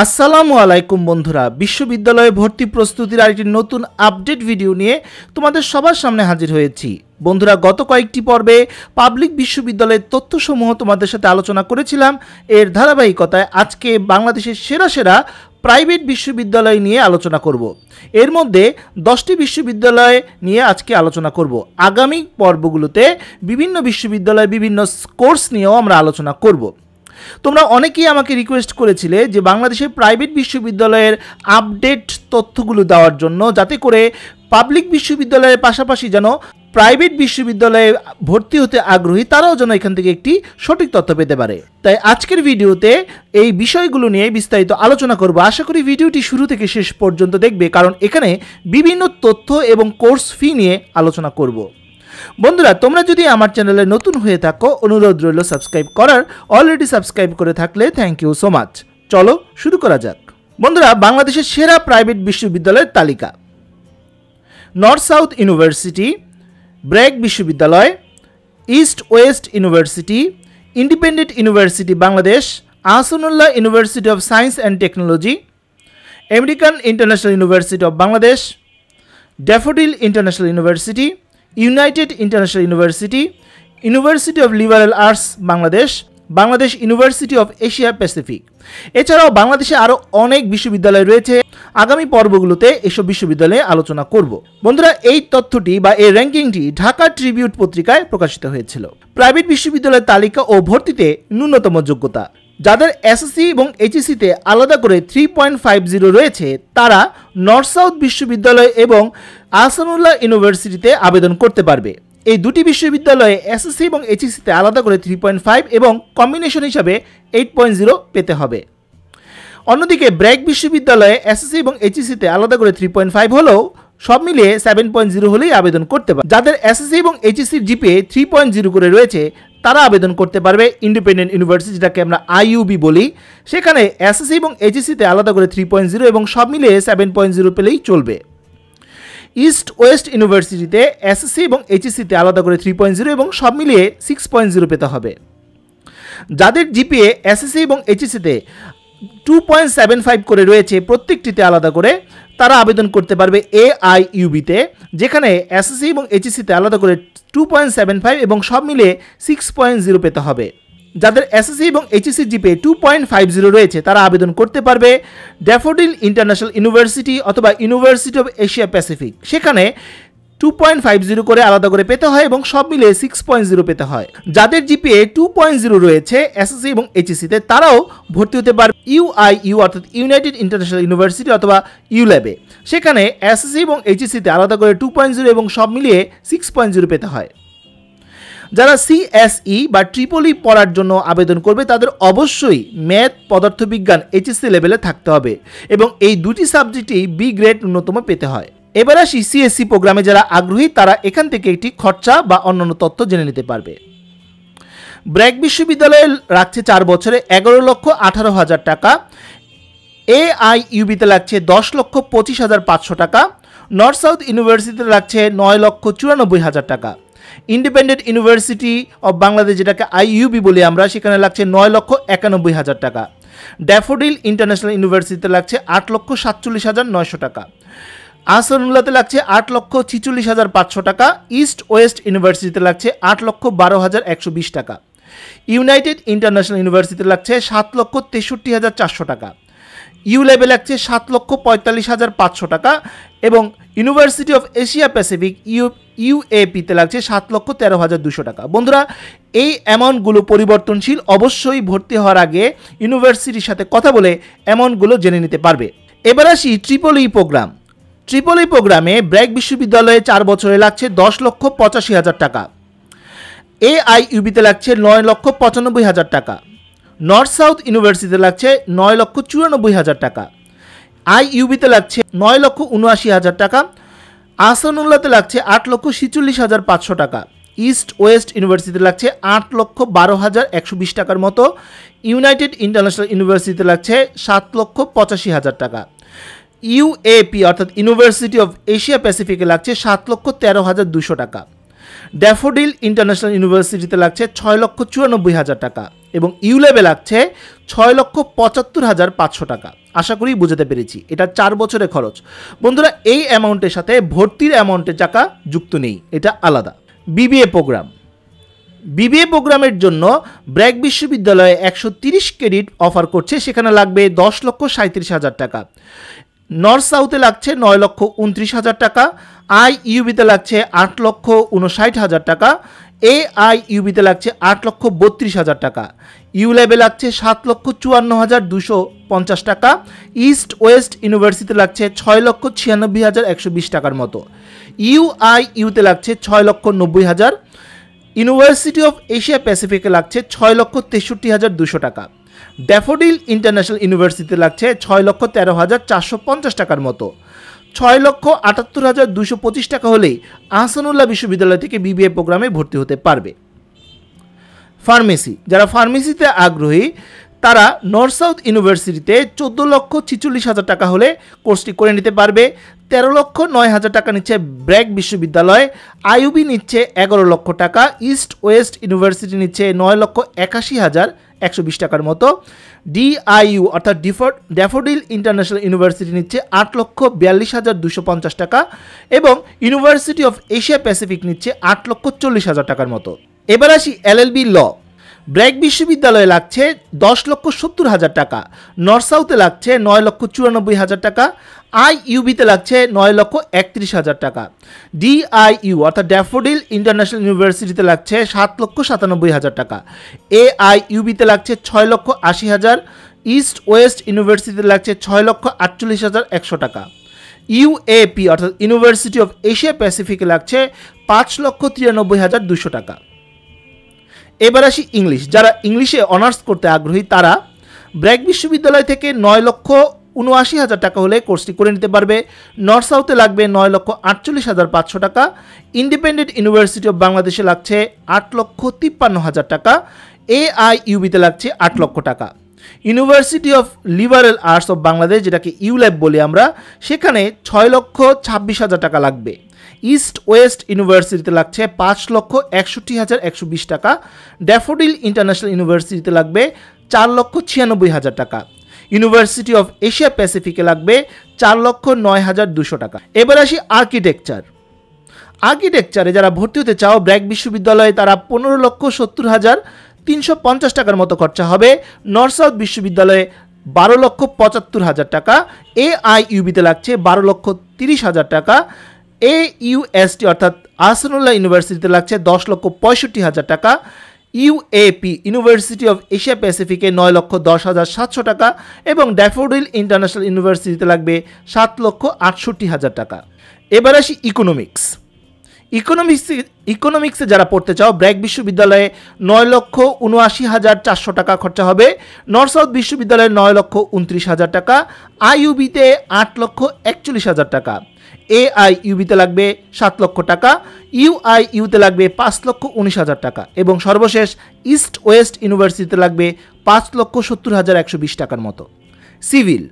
আসসালামু আলাইকুম বন্ধুরা বিশ্ববিদ্যালয়ে ভর্তি প্রস্তুতির আরেকটি নতুন আপডেট ভিডিও নিয়ে তোমাদের সবার সামনে হাজির হয়েছি বন্ধুরা গত কয়েকটি পর্বে পাবলিক বিশ্ববিদ্যালয়ের তথ্যসমূহ তোমাদের সাথে আলোচনা করেছিলাম এর ধারাবাহিকতায় আজকে বাংলাদেশের সেরা সেরা প্রাইভেট বিশ্ববিদ্যালয় নিয়ে আলোচনা করব এর মধ্যে দশটি বিশ্ববিদ্যালয় নিয়ে আজকে আলোচনা করব আগামী পর্বগুলোতে বিভিন্ন বিশ্ববিদ্যালয়ে বিভিন্ন কোর্স নিয়েও আমরা আলোচনা করব তোমরা অনেকেই আমাকে রিকোয়েস্ট করেছিলে যে বাংলাদেশের প্রাইভেট বিশ্ববিদ্যালয়ের আপডেট তথ্যগুলো দেওয়ার জন্য যাতে করে পাবলিক বিশ্ববিদ্যালয়ের পাশাপাশি যেন প্রাইভেট বিশ্ববিদ্যালয়ে ভর্তি হতে আগ্রহী তারাও যেন এখান থেকে একটি সঠিক তথ্য পেতে পারে তাই আজকের ভিডিওতে এই বিষয়গুলো নিয়ে বিস্তারিত আলোচনা করব আশা করি ভিডিওটি শুরু থেকে শেষ পর্যন্ত দেখবে কারণ এখানে বিভিন্ন তথ্য এবং কোর্স ফি নিয়ে আলোচনা করব বন্ধুরা তোমরা যদি আমার চ্যানেলে নতুন হয়ে থাকো অনুরোধ রইল সাবস্ক্রাইব করার অলরেডি সাবস্ক্রাইব করে থাকলে থ্যাংক ইউ সো মাচ চলো শুরু করা যাক বন্ধুরা বাংলাদেশের সেরা প্রাইভেট বিশ্ববিদ্যালয়ের তালিকা নর্থ সাউথ ইউনিভার্সিটি ব্র্যাক বিশ্ববিদ্যালয় east west university independent university Bangladesh Ahsanullah university of science and technology American international university of Bangladesh Daffodil international university united international university university of liberal arts Bangladesh Bangladesh university of Asia Pacific এছাড়াও বাংলাদেশে আরও অনেক বিশ্ববিদ্যালয় রয়েছে আগামী পর্বগুলোতে এসব বিশ্ববিদ্যালয়ে আলোচনা করব বন্ধুরা এই তথ্যটি বা এই র্যাঙ্কিংটি ঢাকা ট্রিবিউট পত্রিকায় প্রকাশিত হয়েছিল প্রাইভেট বিশ্ববিদ্যালয়ের তালিকা ও ভর্তিতে ন্যূনতম যোগ্যতা যাদের এসএসসি এবং এইচএসিতে আলাদা করে থ্রি পয়েন্ট ফাইভ জিরো রয়েছে তারা নর্থ সাউথ বিশ্ববিদ্যালয় এবং আহসানুল্লাহ ইউনিভার্সিটিতে আবেদন করতে পারবে এই দুটি বিশ্ববিদ্যালয়ে এসএসসি এবং এইচএসিতে আলাদা করে থ্রি পয়েন্ট ফাইভ এবং কম্বিনেশন হিসাবে এইট পয়েন্ট জিরো পেতে হবে অন্যদিকে ব্র্যাক বিশ্ববিদ্যালয়ে এসএসসি এবং এইচএসিতে আলাদা করে থ্রি পয়েন্ট ফাইভ হলেও সব মিলিয়ে সেভেন পয়েন্ট জিরো হলেই আবেদন করতে পারে যাদের এসএসসি এবং এইচএসসির জিপিএ থ্রি পয়েন্ট জিরো করে রয়েছে তারা আবেদন করতে পারবে ইন্ডিপেন্ডেন্ট ইউনিভার্সিটি যেটাকে আমরা আইইউবি বলি সেখানে এসএসসি এবং এইচএসসিতে আলাদা করে থ্রি পয়েন্ট জিরো এবং সব মিলিয়ে সেভেন পয়েন্ট জিরো পেলেই চলবে ইস্ট ওয়েস্ট ইউনিভার্সিটিতে এসএসসি এবং এইচএসসিতে আলাদা করে থ্রি পয়েন্ট জিরো এবং সব মিলিয়ে সিক্স পয়েন্ট জিরো পেতে হবে যাদের জিপিএ এসএসসি এবং এইচএসসিতে টু পয়েন্ট সেভেন ফাইভ করে রয়েছে প্রত্যেকটিতে আলাদা করে তারা আবেদন করতে পারবে এ আই ইউবিতে যেখানে এসএসসি এবং এইচএসসিতে আলাদা করে টু পয়েন্ট সেভেন ফাইভ এবং সব মিলে সিক্স পয়েন্ট জিরো পেতে হবে যাদের এসএসসি এবং HSC GPA two point five zero রয়েছে তারা আবেদন করতে পারবে ড্যাফোডিল ইন্টারন্যাশনাল ইউনিভার্সিটি অথবা ইউনিভার্সিটি অফ এশিয়া প্যাসিফিক সেখানে টু পয়েন্ট ফাইভ জিরো করে আলাদা করে পেতে হয় এবং সব মিলিয়ে সিক্স পয়েন্ট জিরো পেতে হয় যাদের জিপিএ টু পয়েন্ট জিরো রয়েছে এসএসসি এবং তে তারাও ভর্তি হতে পারবে ইউআইইউ অর্থাৎ ইউনাইটেড ইন্টারন্যাশনাল ইউনিভার্সিটি অথবা ইউ ল্যাবে সেখানে এসএসসি এবং তে আলাদা করে টু পয়েন্ট জিরো এবং সব মিলিয়ে সিক্স পয়েন্ট জিরো পেতে হয় যারা সিএসই e বা ট্রিপলি পড়ার জন্য আবেদন করবে তাদের অবশ্যই ম্যাথ পদার্থবিজ্ঞান এইচএসসি লেভেলে থাকতে হবে এবং এই দুটি সাবজেক্টেই বি গ্রেড ন্যূনতম পেতে হয় এবার আসি সিএসসি প্রোগ্রামে যারা আগ্রহী তারা এখান থেকে একটি খরচা বা অন্যান্য তথ্য জেনে নিতে পারবে ব্র্যাক বিশ্ববিদ্যালয়ে রাখছে চার বছরে এগারো লক্ষ আঠারো হাজার টাকা ইউবিতে লাগছে দশ লক্ষ পঁচিশ হাজার পাঁচশো টাকা নর্থ সাউথ ইউনিভার্সিটিতে লাগছে নয় লক্ষ চুরানব্বই হাজার টাকা ইন্ডিপেন্ডেন্ট ইউনিভার্সিটি অব বাংলাদেশ যেটাকে আইইউবি বলি আমরা সেখানে লাগছে নয় লক্ষ একানব্বই হাজার টাকা ড্যাফোডিল ইন্টারন্যাশনাল ইউনিভার্সিটিতে লাগছে আট লক্ষ সাতচল্লিশ হাজার নয়শো টাকা আসরুল্লাতে লাগছে আট লক্ষ ছিচল্লিশ হাজার পাঁচশো টাকা ইস্ট ওয়েস্ট ইউনিভার্সিটিতে লাগছে আট লক্ষ বারো হাজার একশো বিশ টাকা ইউনাইটেড ইন্টারন্যাশনাল ইউনিভার্সিটিতে লাগছে সাত লক্ষ তেষট্টি হাজার চারশো টাকা ইউ লেভে লাগছে সাত লক্ষ পঁয়তাল্লিশ হাজার পাঁচশো টাকা এবং university of Asia Pacific U ইউএপিতে লাগছে সাত লক্ষ তেরো হাজার দুশো টাকা বন্ধুরা এই অ্যামাউন্টগুলো পরিবর্তনশীল অবশ্যই ভর্তি হওয়ার আগে ইউনিভার্সিটির সাথে কথা বলে অ্যামাউন্টগুলো জেনে নিতে পারবে এবার আসি ট্রিপল ই প্রোগ্রাম ট্রিপলি প্রোগ্রামে ব্র্যাক বিশ্ববিদ্যালয়ে চার বছরে লাগছে দশ লক্ষ পঁচাশি হাজার টাকা ইউবিতে লাগছে নয় লক্ষ পঁচানব্বই হাজার টাকা নর্থ সাউথ ইউনিভার্সিটিতে লাগছে নয় লক্ষ চুরানব্বই হাজার টাকা আই ইউবিতে লাগছে নয় লক্ষ উনআশি হাজার টাকা আসানুল্লাতে লাগছে আট লক্ষ ছিচল্লিশ হাজার পাঁচশো টাকা ইস্ট ওয়েস্ট ইউনিভার্সিটিতে লাগছে আট লক্ষ বারো হাজার একশো বিশ টাকার মতো ইউনাইটেড ইন্টারন্যাশনাল ইউনিভার্সিটিতে লাগছে সাত লক্ষ পঁচাশি হাজার টাকা ইউএপি অর্থাৎ ইউনিভার্সিটি অফ এশিয়া প্যাসিফিকে লাগছে সাত লক্ষ তেরো হাজার দুশো টাকা ড্যাফোডিল ইন্টারন্যাশনাল ইউনিভার্সিটিতে লাগছে ছয় লক্ষ চুরানব্বই হাজার টাকা এবং ইউলেবে লাগছে ছয় লক্ষ পঁচাত্তর হাজার পাঁচশো টাকা আশা করি বুঝাতে পেরেছি এটা চার বছরের খরচ বন্ধুরা এই অ্যামাউন্টের সাথে ভর্তির অ্যামাউন্টের টাকা যুক্ত নেই এটা আলাদা বিবিএ প্রোগ্রাম বিবিএ প্রোগ্রামের জন্য ব্র্যাক বিশ্ববিদ্যালয়ে একশো তিরিশ ক্রেডিট অফার করছে সেখানে লাগবে দশ লক্ষ সাঁত্রিশ হাজার টাকা নর্থ সাউথে লাগছে নয় লক্ষ উনত্রিশ হাজার টাকা আই ইউবিতে লাগছে আট লক্ষ উনষাট হাজার টাকা এ আই ইউবিতে লাগছে আট লক্ষ বত্রিশ হাজার টাকা ইউ ল্যাবে লাগছে সাত লক্ষ চুয়ান্ন হাজার দুশো পঞ্চাশ টাকা ইস্ট ওয়েস্ট ইউনিভার্সিটিতে লাগছে ছয় লক্ষ ছিয়ানব্বই হাজার একশো বিশ টাকার মতো ইউ আই ইউতে লাগছে ছয় লক্ষ নব্বই হাজার ইউনিভার্সিটি অফ এশিয়া প্যাসিফিকে লাগছে ছয় লক্ষ তেষট্টি হাজার দুশো টাকা ড্যাফোডিল ইন্টারন্যাশনাল ইউনিভার্সিটিতে লাগছে ছয় লক্ষ তেরো হাজার চারশো পঞ্চাশ টাকার মতো ছয় লক্ষ আটাত্তর হাজার দুশো পঁচিশ টাকা হলেই আহসানুল্লাহ বিশ্ববিদ্যালয় থেকে বিবিএ প্রোগ্রামে ভর্তি হতে পারবে ফার্মেসি যারা ফার্মেসিতে আগ্রহী তারা নর্থ সাউথ ইউনিভার্সিটিতে চোদ্দ লক্ষ ছিচল্লিশ হাজার টাকা হলে কোর্সটি করে নিতে পারবে তেরো লক্ষ নয় হাজার টাকা নিচ্ছে ব্র্যাক বিশ্ববিদ্যালয় আইউবি নিচ্ছে এগারো লক্ষ টাকা ইস্ট ওয়েস্ট ইউনিভার্সিটি নিচ্ছে নয় লক্ষ একাশি হাজার একশো বিশ টাকার মতো ডিআইইউ অর্থাৎ ডিফর্ট ড্যাফোডিল ইন্টারন্যাশনাল ইউনিভার্সিটি নিচ্ছে আট লক্ষ বিয়াল্লিশ হাজার দুশো পঞ্চাশ টাকা এবং ইউনিভার্সিটি অফ এশিয়া প্যাসিফিক নিচ্ছে আট লক্ষ চল্লিশ হাজার টাকার মতো এবার আসি এলএলবি ল ব্র্যাক বিশ্ববিদ্যালয়ে লাগছে দশ লক্ষ সত্তর হাজার টাকা নর্থ সাউথে লাগছে নয় লক্ষ চুরানব্বই হাজার টাকা আই ইউবিতে লাগছে নয় লক্ষ একত্রিশ হাজার টাকা ডিআইইউ অর্থাৎ ড্যাফোডিল ইন্টারন্যাশনাল ইউনিভার্সিটিতে লাগছে সাত লক্ষ সাতানব্বই হাজার টাকা এ আই ইউবিতে লাগছে ছয় লক্ষ আশি হাজার ইস্ট ওয়েস্ট ইউনিভার্সিটিতে লাগছে ছয় লক্ষ আটচল্লিশ হাজার একশো টাকা ইউএপি অর্থাৎ ইউনিভার্সিটি অফ এশিয়া প্যাসিফিকে লাগছে পাঁচ লক্ষ তিরানব্বই হাজার দুশো টাকা এবার আসি ইংলিশ যারা ইংলিশে অনার্স করতে আগ্রহী তারা ব্র্যাক বিশ্ববিদ্যালয় থেকে নয় লক্ষ উনআশি হাজার টাকা হলে কোর্সটি করে নিতে পারবে নর্থ সাউথে লাগবে নয় লক্ষ আটচল্লিশ হাজার পাঁচশো টাকা ইন্ডিপেন্ডেন্ট ইউনিভার্সিটি অফ বাংলাদেশে লাগছে আট লক্ষ তিপ্পান্ন হাজার টাকা এআই ইউবিতে লাগছে আট লক্ষ টাকা university of liberal arts of Bangladesh যেটাকে ইউল্যাব বলি আমরা সেখানে ছয় লক্ষ ছাব্বিশ হাজার টাকা লাগবে ইস্ট ওয়েস্ট ইউনিভার্সিটিতে লাগছে পাঁচ লক্ষ একষট্টি হাজার একশো বিশ টাকা ড্যাফোডিল ইন্টারন্যাশনাল ইউনিভার্সিটিতে লাগবে চার লক্ষ ছিয়ানব্বই হাজার টাকা ইউনিভার্সিটি অফ এশিয়া প্যাসিফিকে লাগবে চার লক্ষ নয় হাজার দুশো টাকা এবার আসি আর্কিটেকচার আর্কিটেকচারে যারা ভর্তি হতে চাও ব্র্যাক বিশ্ববিদ্যালয়ে তারা পনেরো লক্ষ সত্তর হাজার তিনশো পঞ্চাশ টাকার মতো খরচা হবে নর্থ সাউথ বিশ্ববিদ্যালয়ে বারো লক্ষ পঁচাত্তর হাজার টাকা এআইইউবিতে লাগছে বারো লক্ষ তিরিশ হাজার টাকা এ অর্থাৎ আহসানুল্লাহ ইউনিভার্সিটিতে লাগছে দশ লক্ষ পঁয়ষট্টি হাজার টাকা ইউএপি ইউনিভার্সিটি অফ এশিয়া প্যাসিফিকে নয় লক্ষ দশ হাজার সাতশো টাকা এবং ড্যাফোডিল ইন্টারন্যাশনাল ইউনিভার্সিটিতে লাগবে সাত লক্ষ আটষট্টি হাজার টাকা এবার আসি ইকোনমিক্স ইকোনমিক্স ইকোনমিক্সে যারা পড়তে চাও ব্র্যাক বিশ্ববিদ্যালয়ে নয় লক্ষ উনআশি হাজার চারশো টাকা খরচা হবে নর্থ সাউথ বিশ্ববিদ্যালয়ে নয় লক্ষ উনত্রিশ হাজার টাকা আইইউবিতে আট লক্ষ একচল্লিশ হাজার টাকা এআই ইউবিতে লাগবে সাত লক্ষ টাকা ইউআই ইউতে লাগবে পাঁচ লক্ষ উনিশ হাজার টাকা এবং সর্বশেষ ইস্ট ওয়েস্ট ইউনিভার্সিটিতে লাগবে পাঁচ লক্ষ সত্তর হাজার একশো বিশ টাকার মতো সিভিল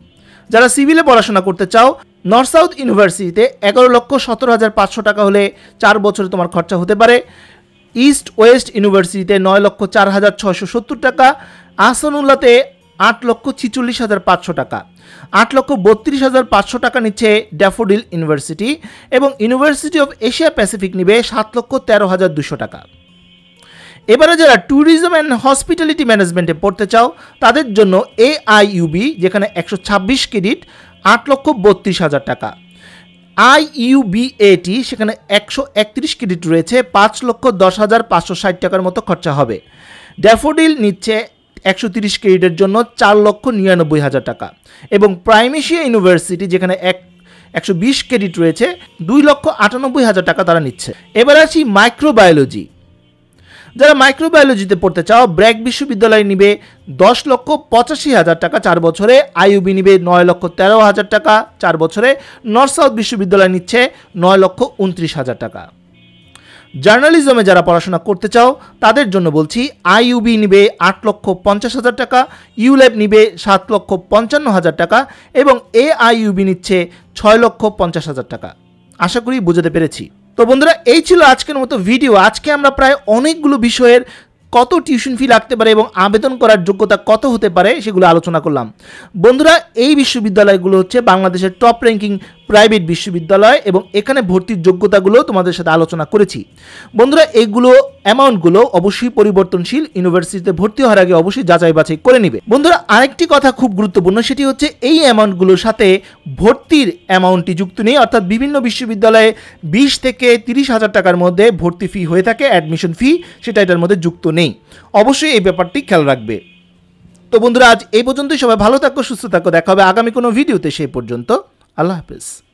যারা সিভিলে পড়াশোনা করতে চাও নর্থ সাউথ ইউনিভার্সিটিতে এগারো লক্ষ সতেরো হাজার পাঁচশো টাকা হলে চার বছরে তোমার খরচা হতে পারে ইস্ট ওয়েস্ট ইউনিভার্সিটিতে নয় লক্ষ চার হাজার ছশো সত্তর টাকা আহসানুল্লাতে আট লক্ষ ছিচল্লিশ হাজার পাঁচশো টাকা আট লক্ষ বত্রিশ হাজার পাঁচশো টাকা নিচ্ছে ড্যাফোডিল ইউনিভার্সিটি এবং ইউনিভার্সিটি অফ এশিয়া প্যাসিফিক নিবে সাত লক্ষ তেরো হাজার দুশো টাকা এবারে যারা ট্যুরিজম অ্যান্ড হসপিটালিটি ম্যানেজমেন্টে পড়তে চাও তাদের জন্য এআইইউবি যেখানে একশো ছাব্বিশ ক্রেডিট আট লক্ষ বত্রিশ হাজার টাকা আইইউবিএটি সেখানে একশো একত্রিশ ক্রেডিট রয়েছে পাঁচ লক্ষ দশ হাজার পাঁচশো ষাট টাকার মতো খরচা হবে ড্যাফোডিল নিচ্ছে একশো তিরিশ ক্রেডিটের জন্য চার লক্ষ নিরানব্বই হাজার টাকা এবং প্রাইমেশিয়া ইউনিভার্সিটি যেখানে এক একশো বিশ ক্রেডিট রয়েছে দুই লক্ষ আটানব্বই হাজার টাকা তারা নিচ্ছে এবার আছি মাইক্রোবায়োলজি যারা মাইক্রোবায়োলজিতে পড়তে চাও ব্র্যাক বিশ্ববিদ্যালয় নিবে দশ লক্ষ পঁচাশি হাজার টাকা চার বছরে আইউবি নিবে নয় লক্ষ তেরো হাজার টাকা চার বছরে নর্থ সাউথ বিশ্ববিদ্যালয় নিচ্ছে নয় লক্ষ উনত্রিশ হাজার টাকা জার্নালিজমে যারা পড়াশোনা করতে চাও তাদের জন্য বলছি আইইউবি নিবে আট লক্ষ পঞ্চাশ হাজার টাকা ইউল্যাব নিবে সাত লক্ষ পঞ্চান্ন হাজার টাকা এবং এ আইইউবি নিচ্ছে ছয় লক্ষ পঞ্চাশ হাজার টাকা আশা করি বুঝতে পেরেছি তো বন্ধুরা এই ছিল আজকের মতো ভিডিও আজকে আমরা প্রায় অনেকগুলো বিষয়ের কত টিউশন ফি লাগতে পারে এবং আবেদন করার যোগ্যতা কত হতে পারে সেগুলো আলোচনা করলাম বন্ধুরা এই বিশ্ববিদ্যালয়গুলো হচ্ছে বাংলাদেশের টপ র্যাঙ্কিং প্রাইভেট বিশ্ববিদ্যালয় এবং এখানে ভর্তির যোগ্যতাগুলো তোমাদের সাথে আলোচনা করেছি বন্ধুরা এইগুলো অ্যামাউন্টগুলো অবশ্যই পরিবর্তনশীল ইউনিভার্সিটিতে ভর্তি হওয়ার আগে অবশ্যই যাচাই বাছাই করে নিবে বন্ধুরা আরেকটি কথা খুব গুরুত্বপূর্ণ সেটি হচ্ছে এই অ্যামাউন্টগুলোর সাথে ভর্তির অ্যামাউন্টটি যুক্ত নেই অর্থাৎ বিভিন্ন বিশ্ববিদ্যালয়ে বিশ থেকে তিরিশ হাজার টাকার মধ্যে ভর্তি ফি হয়ে থাকে অ্যাডমিশন ফি সেটা এটার মধ্যে যুক্ত নেই অবশ্যই এই ব্যাপারটি খেয়াল রাখবে তো বন্ধুরা আজ এই পর্যন্তই সবাই ভালো থাকো সুস্থ থাকো দেখা হবে আগামী কোনো ভিডিওতে সেই পর্যন্ত a lápis.